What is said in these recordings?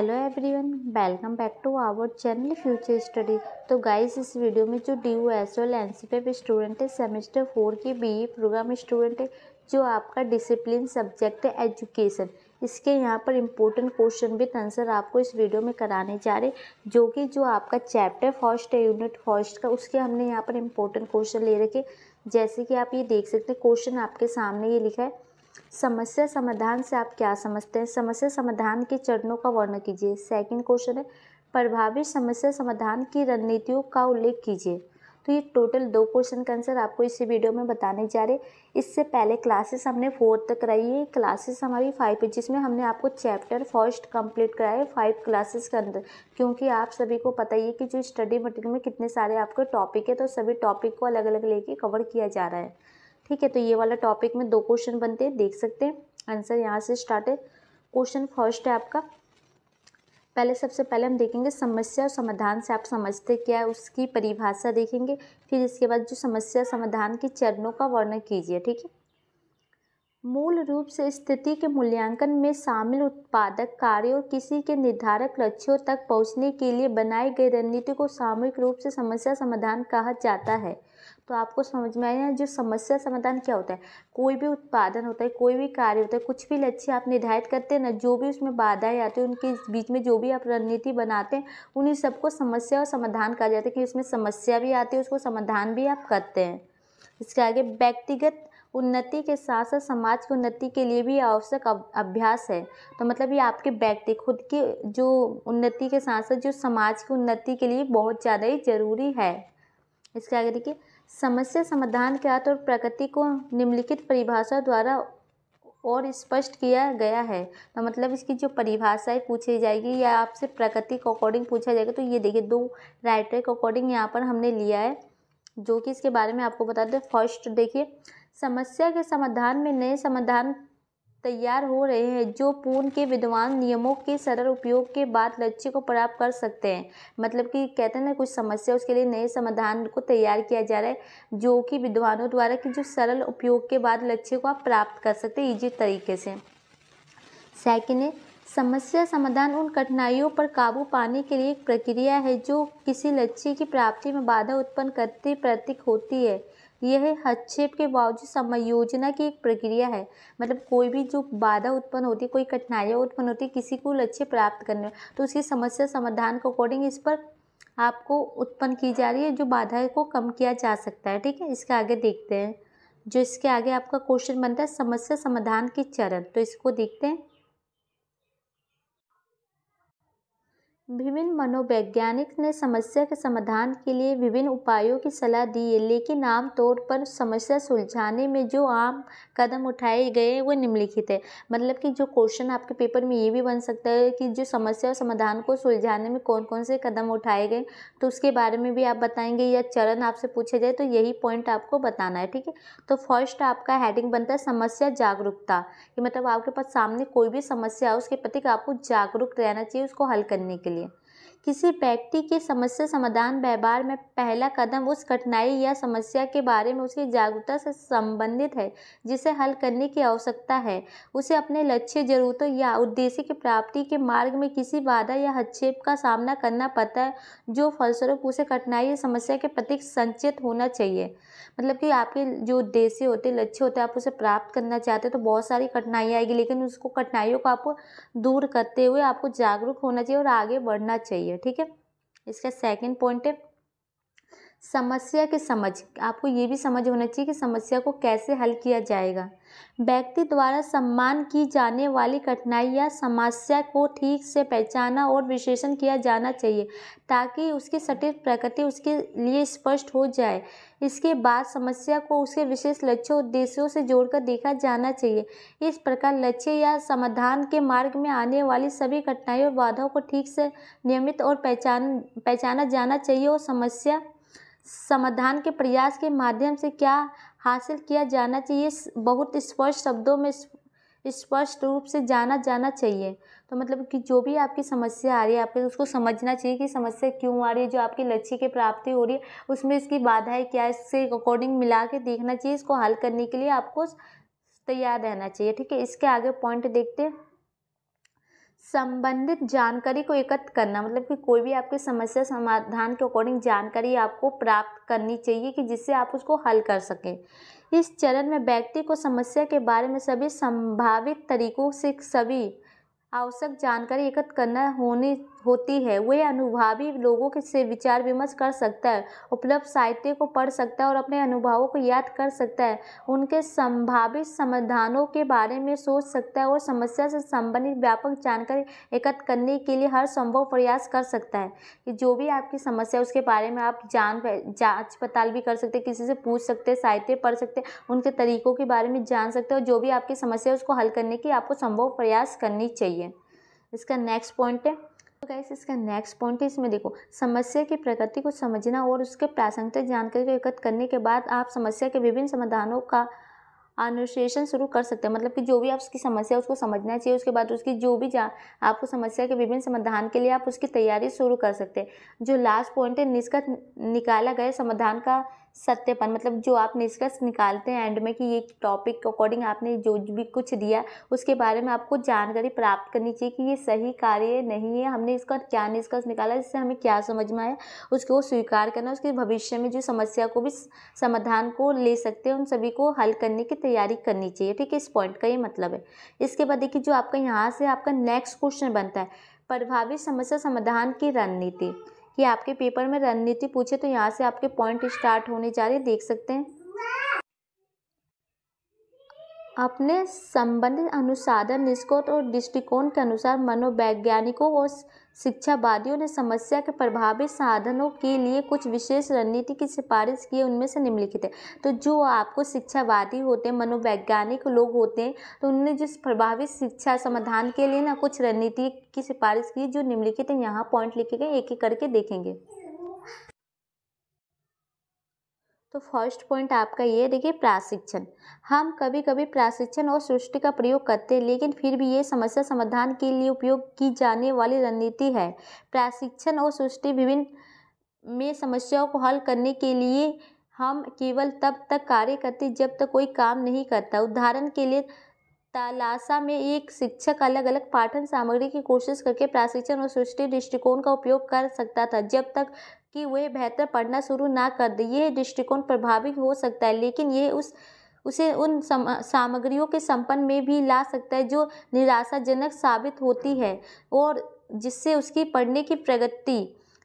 hello everyone welcome back to our channel future study तो guys इस video में जो D U S L N C P student है semester four की B E program student है जो आपका डिसिप्लिन सब्जेक्ट है एजुकेशन इसके यहाँ पर इम्पोर्टेंट क्वेश्चन भी आंसर आपको इस वीडियो में कराने जा रहे जो कि जो आपका चैप्टर फर्स्ट है यूनिट फर्स्ट का उसके हमने यहाँ पर इम्पोर्टेंट क्वेश्चन ले रखे जैसे कि आप ये देख सकते हैं क्वेश्चन आपके सामने ये लिखा है समस्या समाधान से आप क्या समझते हैं समस्या समाधान के चरणों का वर्णन कीजिए सेकंड क्वेश्चन है प्रभावी समस्या समाधान की रणनीतियों का उल्लेख कीजिए तो ये टोटल दो क्वेश्चन का आंसर आपको इसी वीडियो में बताने जा रहे इससे पहले क्लासेस हमने फोर्थ तक कराई है क्लासेस हमारी फाइव है जिसमें हमने आपको चैप्टर फर्स्ट कंप्लीट कराया फाइव क्लासेस के अंदर क्योंकि आप सभी को पता ही है कि जो स्टडी मटेरियल में कितने सारे आपके टॉपिक है तो सभी टॉपिक को अलग अलग लेके कवर किया जा रहा है ठीक है तो ये वाला टॉपिक में दो क्वेश्चन बनते हैं देख सकते हैं आंसर यहाँ से स्टार्ट है क्वेश्चन फर्स्ट है आपका पहले सबसे पहले हम देखेंगे समस्या और समाधान से आप समझते क्या है उसकी परिभाषा देखेंगे फिर इसके बाद जो समस्या समाधान के चरणों का वर्णन कीजिए ठीक है मूल रूप से स्थिति के मूल्यांकन में शामिल उत्पादक कार्य और किसी के निर्धारक लक्ष्यों तक पहुंचने के लिए बनाई गई रणनीति को सामूहिक रूप से समस्या समाधान कहा जाता है तो आपको समझ में आया जो समस्या समाधान क्या होता है कोई भी उत्पादन होता है कोई भी कार्य होता है कुछ भी लक्ष्य आप निर्धारित करते हैं ना जो भी उसमें बाधाएं आती है उनके बीच में जो भी आप रणनीति बनाते हैं उन्हीं सबको समस्या और समाधान कहा जाता है कि उसमें समस्या भी आती है उसको समाधान भी आप करते हैं इसके आगे व्यक्तिगत उन्नति के साथ साथ समाज की उन्नति के लिए भी आवश्यक अभ्यास है तो मतलब ये आपके व्यक्ति खुद की जो उन्नति के साथ साथ जो समाज की उन्नति के लिए बहुत ज़्यादा ही जरूरी है इसके आगे देखिए समस्या समाधान के अर्थ और प्रकृति को निम्नलिखित परिभाषा द्वारा और स्पष्ट किया गया है तो मतलब इसकी जो परिभाषाएं पूछी जाएगी या आपसे प्रकृति के अकॉर्डिंग पूछा जाएगा तो ये देखिए दो राइटर के अकॉर्डिंग यहाँ पर हमने लिया है जो कि इसके बारे में आपको बता दें फर्स्ट देखिए समस्या के समाधान में नए समाधान तैयार हो रहे हैं जो पूर्ण के विद्वान नियमों के सरल उपयोग के बाद लक्ष्य को प्राप्त कर सकते हैं मतलब कि कहते हैं ना कुछ समस्या उसके लिए नए समाधान को तैयार किया जा रहा है जो कि विद्वानों द्वारा कि जो सरल उपयोग के बाद लक्ष्य को आप प्राप्त कर सकते हैं ईजी तरीके से सेकेंड है समस्या समाधान उन कठिनाइयों पर काबू पाने के लिए एक प्रक्रिया है जो किसी लक्ष्य की प्राप्ति में बाधा उत्पन्न करती प्रतीक होती है यह हस्तक्षेप के बावजूद समायोजना की एक प्रक्रिया है मतलब कोई भी जो बाधा उत्पन्न होती है कोई कठिनाइयाँ उत्पन्न होती है किसी को लक्ष्य प्राप्त करने में तो उसकी समस्या समाधान के अकॉर्डिंग इस पर आपको उत्पन्न की जा रही है जो बाधाएं को कम किया जा सकता है ठीक है इसके आगे देखते हैं जो इसके आगे आपका क्वेश्चन बनता है समस्या समाधान के चरण तो इसको देखते हैं विभिन्न मनोवैज्ञानिक ने समस्या के समाधान के लिए विभिन्न उपायों की सलाह दी है लेकिन आमतौर पर समस्या सुलझाने में जो आम कदम उठाए गए हैं वो निम्नलिखित है मतलब कि जो क्वेश्चन आपके पेपर में ये भी बन सकता है कि जो समस्या और समाधान को सुलझाने में कौन कौन से कदम उठाए गए तो उसके बारे में भी आप बताएंगे या चरण आपसे पूछे जाए तो यही पॉइंट आपको बताना है ठीक है तो फर्स्ट आपका हेडिंग बनता है समस्या जागरूकता कि मतलब आपके पास सामने कोई भी समस्या उसके प्रति आपको जागरूक रहना चाहिए उसको हल करने के लिए किसी व्यक्ति के समस्या समाधान व्यवहार में पहला कदम उस कठिनाई या समस्या के बारे में उसकी जागरूकता से संबंधित है जिसे हल करने की आवश्यकता है उसे अपने लक्ष्य जरूरतों या उद्देश्य की प्राप्ति के मार्ग में किसी बाधा या हक्षेप का सामना करना पड़ता है जो फलस्वरूप उसे कठिनाई या समस्या के प्रति संचित होना चाहिए मतलब कि आपके जो उद्देश्य होते लक्ष्य होते हैं आप उसे प्राप्त करना चाहते हैं तो बहुत सारी कठिनाई आएगी लेकिन उसको कठिनाइयों को आपको दूर करते हुए आपको जागरूक होना चाहिए और आगे बढ़ना चाहिए चाहिए ठीक है इसका सेकेंड पॉइंट है समस्या के समझ आपको ये भी समझ होना चाहिए कि समस्या को कैसे हल किया जाएगा व्यक्ति द्वारा सम्मान की जाने वाली कठिनाई या समस्या को ठीक से पहचाना और विश्लेषण किया जाना चाहिए ताकि उसकी सटीक प्रकृति उसके लिए स्पष्ट हो जाए इसके बाद समस्या को उसके विशेष लक्ष्य उद्देश्यों से जोड़कर देखा जाना चाहिए इस प्रकार लक्ष्य या समाधान के मार्ग में आने वाली सभी कठिनाइयों और बाधाओं को ठीक से नियमित और पहचान पहचाना जाना चाहिए और समस्या समाधान के प्रयास के माध्यम से क्या हासिल किया जाना चाहिए बहुत स्पष्ट शब्दों में स्पष्ट रूप से जाना जाना चाहिए तो मतलब कि जो भी आपकी समस्या आ रही है आपको उसको समझना चाहिए कि समस्या क्यों आ रही है जो आपके लक्ष्य की प्राप्ति हो रही है उसमें इसकी बाधाएं क्या है इससे अकॉर्डिंग मिला के देखना चाहिए इसको हल करने के लिए आपको तैयार रहना चाहिए ठीक है इसके आगे पॉइंट देखते हैं संबंधित जानकारी को एकत्र करना मतलब कि कोई भी आपकी समस्या समाधान के अकॉर्डिंग जानकारी आपको प्राप्त करनी चाहिए कि जिससे आप उसको हल कर सकें इस चरण में व्यक्ति को समस्या के बारे में सभी संभावित तरीकों से सभी आवश्यक जानकारी एकत्र करना होने होती है वह अनुभवी लोगों के से विचार विमर्श कर सकता है उपलब्ध साहित्य को पढ़ सकता है और अपने अनुभवों को याद कर सकता है उनके संभावित समाधानों के बारे में सोच सकता है और समस्या से संबंधित व्यापक जानकारी एकत्र करने के लिए हर संभव प्रयास कर सकता है कि जो भी आपकी समस्या उसके बारे में आप जान जाँच पड़ताल भी कर सकते किसी से पूछ सकते साहित्य पढ़ सकते उनके तरीकों के बारे में जान सकते और जो भी आपकी समस्या है उसको हल करने की आपको संभव प्रयास करनी चाहिए इसका नेक्स्ट पॉइंट है तो गैस इसका नेक्स्ट पॉइंट है इसमें देखो समस्या की प्रगति को समझना और उसके प्रासंगिक जानकारी को एकत्र करने के बाद आप समस्या के विभिन्न समाधानों का अनुशेषण शुरू कर सकते हैं मतलब कि जो भी आप उसकी समस्या उसको समझना चाहिए उसके बाद उसकी जो भी जा आपको समस्या के विभिन्न समाधान के लिए आप उसकी तैयारी शुरू कर सकते हैं जो लास्ट पॉइंट है निष्कर्ष निकाला गया समाधान का सत्यपन मतलब जो आप निष्कर्ष निकालते हैं एंड में कि ये टॉपिक के अकॉर्डिंग आपने जो भी कुछ दिया उसके बारे में आपको जानकारी प्राप्त करनी चाहिए कि ये सही कार्य नहीं है हमने इसका क्या निष्कर्ष निकाला इससे हमें क्या समझ में आया उसको स्वीकार करना उसके भविष्य में जो समस्या को भी समाधान को ले सकते हैं उन सभी को हल करने की तैयारी करनी चाहिए ठीक है इस पॉइंट का ये मतलब है इसके बाद देखिए जो आपका यहाँ से आपका नेक्स्ट क्वेश्चन बनता है प्रभावी समस्या समाधान की रणनीति कि आपके पेपर में रणनीति पूछे तो यहाँ से आपके पॉइंट स्टार्ट होने जा रहे देख सकते हैं अपने संबंधित अनुसाधन निष्कोट और दृष्टिकोण के अनुसार मनोवैज्ञानिकों और शिक्षावादियों ने समस्या के प्रभावी साधनों के लिए कुछ विशेष रणनीति की सिफारिश की उनमें से निम्नलिखित है तो जो आपको शिक्षावादी होते हैं मनोवैज्ञानिक लोग होते हैं तो उन्होंने जिस प्रभावी शिक्षा समाधान के लिए ना कुछ रणनीति की सिफारिश की जो निम्नलिखित है यहाँ पॉइंट लिखे गए एक एक करके देखेंगे तो फर्स्ट पॉइंट आपका ये देखिए प्राशिक्षण हम कभी कभी प्राशिक्षण और सृष्टि का प्रयोग करते हैं लेकिन फिर भी ये समस्या समाधान के लिए उपयोग की जाने वाली रणनीति है प्राशिक्षण और सृष्टि विभिन्न में समस्याओं को हल करने के लिए हम केवल तब तक कार्य करते जब तक कोई काम नहीं करता उदाहरण के लिए तलाशा में एक शिक्षक अलग अलग पाठन सामग्री की कोशिश करके प्राशिक्षण और सृष्टि दृष्टिकोण का उपयोग कर सकता था जब तक कि वे बेहतर पढ़ना शुरू ना कर दें यह दृष्टिकोण प्रभावी हो सकता है लेकिन ये उस उसे उन सामग्रियों के संपन्न में भी ला सकता है जो निराशाजनक साबित होती है और जिससे उसकी पढ़ने की प्रगति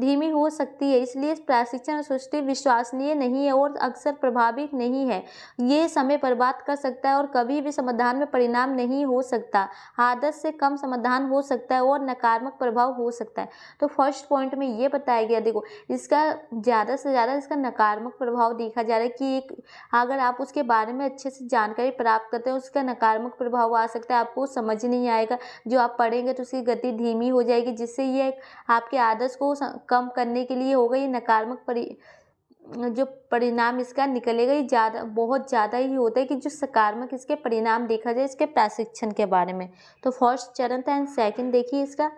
धीमी हो सकती है इसलिए प्रशिक्षण सृष्टि विश्वसनीय नहीं है और अक्सर प्रभावी नहीं है ये समय बर्बाद कर सकता है और कभी भी समाधान में परिणाम नहीं हो सकता आदत से कम समाधान हो सकता है और नकारात्मक प्रभाव हो सकता है तो फर्स्ट पॉइंट में ये बताया गया देखो इसका ज़्यादा से ज़्यादा इसका नकारात्मक प्रभाव देखा जा रहा है कि एक अगर आप उसके बारे में अच्छे से जानकारी प्राप्त करते हैं उसका नकारात्मक प्रभाव आ सकता है आपको समझ नहीं आएगा जो आप पढ़ेंगे तो उसकी गति धीमी हो जाएगी जिससे ये आपके आदर्श को कम करने के लिए होगा ये नकारात्मक परि जो परिणाम इसका निकलेगा ये ज़्यादा बहुत ज़्यादा ही होता है कि जो सकारात्मक इसके परिणाम देखा जाए इसके प्रशिक्षण के बारे में तो फर्स्ट चरण था एंड सेकंड देखिए इसका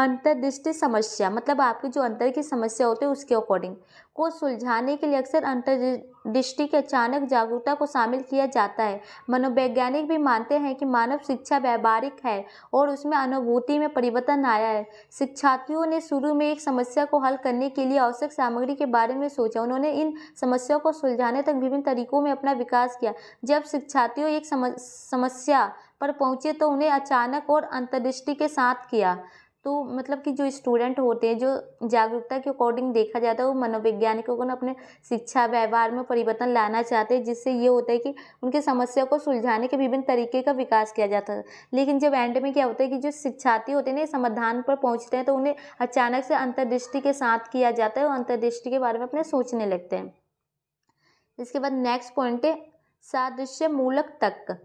अंतर्दृष्टि समस्या मतलब आपकी जो अंतर की समस्या होती है उसके अकॉर्डिंग को सुलझाने के लिए अक्सर अंतर्दृष्टि के अचानक जागरूकता को शामिल किया जाता है मनोवैज्ञानिक भी मानते हैं कि मानव शिक्षा व्यावहारिक है और उसमें अनुभूति में परिवर्तन आया है शिक्षार्थियों ने शुरू में एक समस्या को हल करने के लिए आवश्यक सामग्री के बारे में सोचा उन्होंने इन समस्याओं को सुलझाने तक विभिन्न तरीकों में अपना विकास किया जब शिक्षार्थियों एक समस्या पर पहुंचे तो उन्हें अचानक और अंतर्दृष्टि के साथ किया तो मतलब कि जो स्टूडेंट होते हैं जो जागरूकता के अकॉर्डिंग देखा जाता है वो मनोवैज्ञानिकों को ना अपने शिक्षा व्यवहार में परिवर्तन लाना चाहते हैं जिससे ये होता है कि उनकी समस्या को सुलझाने के विभिन्न तरीके का विकास किया जाता है लेकिन जब एंड में क्या होता है कि जो शिक्षार्थी होते हैं ना समाधान पर पहुँचते हैं तो उन्हें अचानक से अंतर्दृष्टि के साथ किया जाता है और अंतर्दृष्टि के बारे में अपने सोचने लगते हैं इसके बाद नेक्स्ट पॉइंट है सादृश्य मूलक तक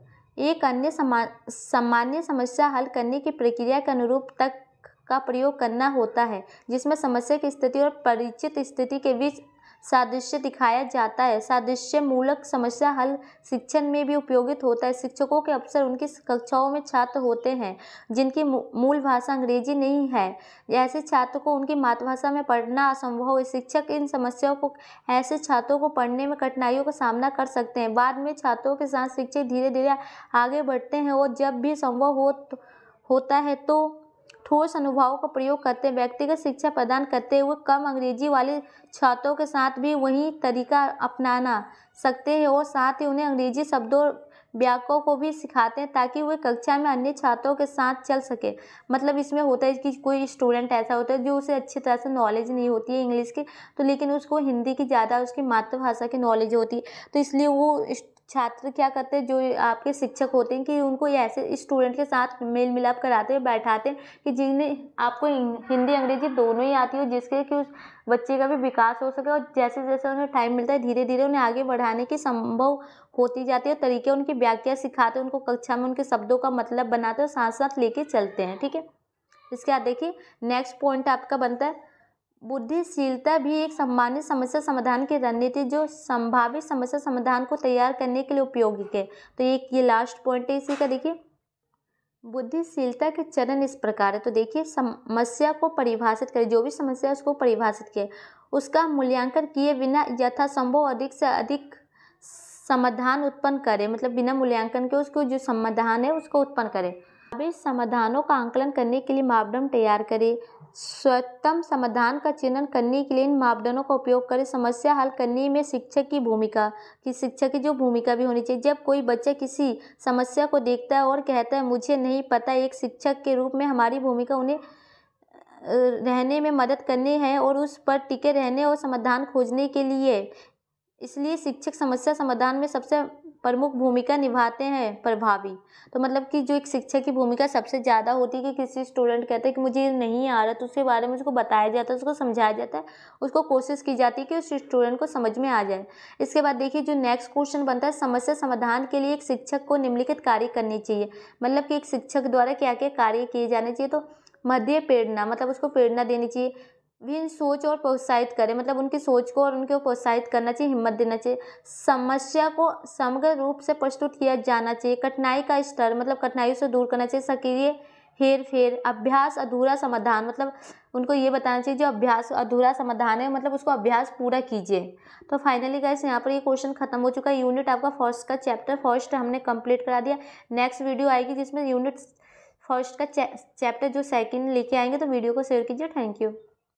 एक अन्य सामान्य समस्या हल करने की प्रक्रिया के अनुरूप तक का प्रयोग करना होता है जिसमें समस्या की स्थिति और परिचित स्थिति के बीच सादृश्य दिखाया जाता है सादृश्य मूलक समस्या हल शिक्षण में भी उपयोगित होता है शिक्षकों के अवसर उनकी कक्षाओं में छात्र होते हैं जिनकी मूल भाषा अंग्रेजी नहीं है ऐसे छात्र को उनकी मातृभाषा में पढ़ना असंभव है शिक्षक इन समस्याओं को ऐसे छात्रों को पढ़ने में कठिनाइयों का सामना कर सकते हैं बाद में छात्रों के साथ शिक्षक धीरे धीरे आगे बढ़ते हैं और जब भी संभव हो तो, होता है तो ठोस अनुभवों का प्रयोग करते व्यक्तिगत शिक्षा प्रदान करते हुए कम अंग्रेजी वाले छात्रों के साथ भी वही तरीका अपनाना सकते हैं और साथ ही उन्हें अंग्रेजी शब्दों व्याकों को भी सिखाते हैं ताकि वे कक्षा में अन्य छात्रों के साथ चल सके मतलब इसमें होता है कि कोई स्टूडेंट ऐसा होता है जो उसे अच्छी तरह से नॉलेज नहीं होती है इंग्लिश की तो लेकिन उसको हिंदी की ज़्यादा उसकी मातृभाषा की नॉलेज होती है तो इसलिए वो छात्र क्या करते हैं जो आपके शिक्षक होते हैं कि उनको ये ऐसे स्टूडेंट के साथ मेल मिलाप कराते हैं बैठाते हैं कि जिन्हें आपको हिंदी अंग्रेजी दोनों ही आती हो जिससे कि उस बच्चे का भी विकास हो सके और जैसे जैसे उन्हें टाइम मिलता है धीरे धीरे उन्हें आगे बढ़ाने की संभव होती जाती है तरीके उनकी व्याख्या सिखाते हैं उनको कक्षा में उनके शब्दों का मतलब बनाते और साथ साथ लेके चलते हैं ठीक है इसके बाद देखिए नेक्स्ट पॉइंट आपका बनता है बुद्धिशीलता भी एक सामान्य समस्या समाधान की रणनीति जो संभावित समस्या समाधान को तैयार करने के लिए उपयोगी है तो एक ये लास्ट पॉइंट है इसी का देखिए बुद्धिशीलता के चरण इस प्रकार है तो देखिए समस्या को परिभाषित करें जो भी समस्या उसको परिभाषित किए उसका मूल्यांकन किए बिना यथासंभव अधिक से अधिक समाधान उत्पन्न करें मतलब बिना मूल्यांकन के उसको जो समाधान है उसको उत्पन्न करें अब समाधानों का आंकलन करने के लिए मापदंड तैयार करें स्वतम समाधान का चिन्हन करने के लिए इन मापदंडों का उपयोग करें समस्या हल करने में शिक्षक की भूमिका कि शिक्षक की जो भूमिका भी होनी चाहिए जब कोई बच्चा किसी समस्या को देखता है और कहता है मुझे नहीं पता एक शिक्षक के रूप में हमारी भूमिका उन्हें रहने में मदद करनी है और उस पर टिके रहने और समाधान खोजने के लिए इसलिए शिक्षक समस्या समाधान में सबसे प्रमुख भूमिका निभाते हैं प्रभावी तो मतलब कि जो एक शिक्षक की भूमिका सबसे ज़्यादा होती है कि किसी स्टूडेंट कहते हैं कि मुझे नहीं आ रहा तो उसके बारे में उसको बताया जाता है उसको समझाया जाता है उसको कोशिश की जाती है कि उस स्टूडेंट को समझ में आ जाए इसके बाद देखिए जो नेक्स्ट क्वेश्चन बनता है समस्या समाधान के लिए एक शिक्षक को निम्नलिखित कार्य करने चाहिए मतलब कि एक शिक्षक द्वारा क्या क्या कार्य किए जाने चाहिए तो मध्य प्रेरणा मतलब उसको प्रेरणा देनी चाहिए भी सोच और प्रोत्साहित करें मतलब उनकी सोच को और उनको प्रोत्साहित करना चाहिए हिम्मत देना चाहिए समस्या को समग्र रूप से प्रस्तुत किया जाना चाहिए कठिनाई का स्तर मतलब कठिनाइयों से दूर करना चाहिए सक्रिय हेर फेर अभ्यास अधूरा समाधान मतलब उनको ये बताना चाहिए जो अभ्यास अधूरा समाधान है मतलब उसको अभ्यास पूरा कीजिए तो फाइनली गैस यहाँ पर ये क्वेश्चन खत्म हो चुका है यूनिट आपका फर्स्ट का चैप्टर फर्स्ट हमने कंप्लीट करा दिया नेक्स्ट वीडियो आएगी जिसमें यूनिट फर्स्ट का चैप्टर जो सेकंड लेके आएंगे तो वीडियो को शेयर कीजिए थैंक यू